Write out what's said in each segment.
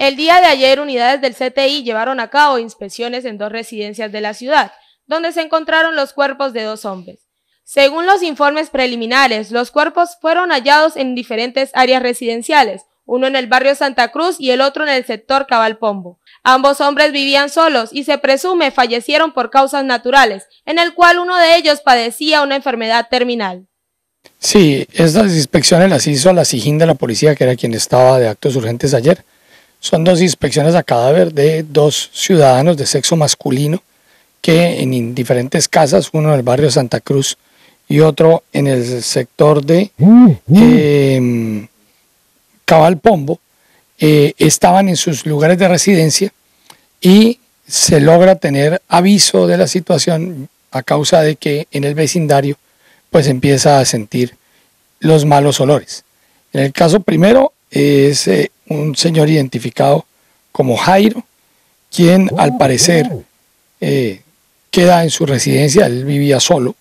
El día de ayer, unidades del CTI llevaron a cabo inspecciones en dos residencias de la ciudad, donde se encontraron los cuerpos de dos hombres. Según los informes preliminares, los cuerpos fueron hallados en diferentes áreas residenciales, uno en el barrio Santa Cruz y el otro en el sector Cabalpombo. Ambos hombres vivían solos y se presume fallecieron por causas naturales, en el cual uno de ellos padecía una enfermedad terminal. Sí, estas inspecciones las hizo la SIGIN de la policía, que era quien estaba de actos urgentes ayer. Son dos inspecciones a cadáver de dos ciudadanos de sexo masculino que en diferentes casas, uno en el barrio Santa Cruz y otro en el sector de mm, mm. Em, Cabal Pombo, eh, estaban en sus lugares de residencia y se logra tener aviso de la situación a causa de que en el vecindario pues empieza a sentir los malos olores. En el caso primero es eh, un señor identificado como Jairo, quien oh, al parecer eh, queda en su residencia, él vivía solo,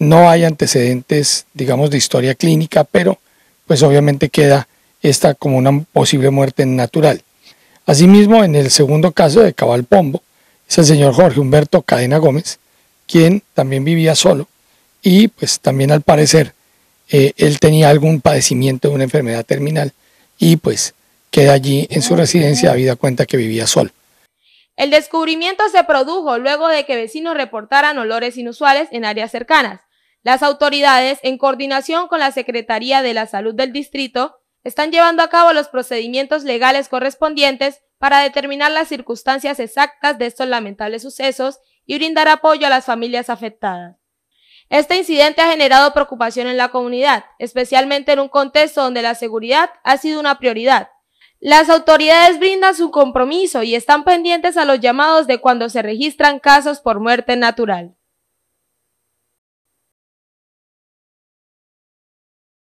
no hay antecedentes, digamos, de historia clínica, pero pues obviamente queda esta como una posible muerte natural. Asimismo, en el segundo caso de Cabal Pombo, es el señor Jorge Humberto Cadena Gómez, quien también vivía solo y pues también al parecer eh, él tenía algún padecimiento de una enfermedad terminal y pues que allí en su residencia habida cuenta que vivía solo. El descubrimiento se produjo luego de que vecinos reportaran olores inusuales en áreas cercanas. Las autoridades, en coordinación con la Secretaría de la Salud del Distrito, están llevando a cabo los procedimientos legales correspondientes para determinar las circunstancias exactas de estos lamentables sucesos y brindar apoyo a las familias afectadas. Este incidente ha generado preocupación en la comunidad, especialmente en un contexto donde la seguridad ha sido una prioridad, las autoridades brindan su compromiso y están pendientes a los llamados de cuando se registran casos por muerte natural.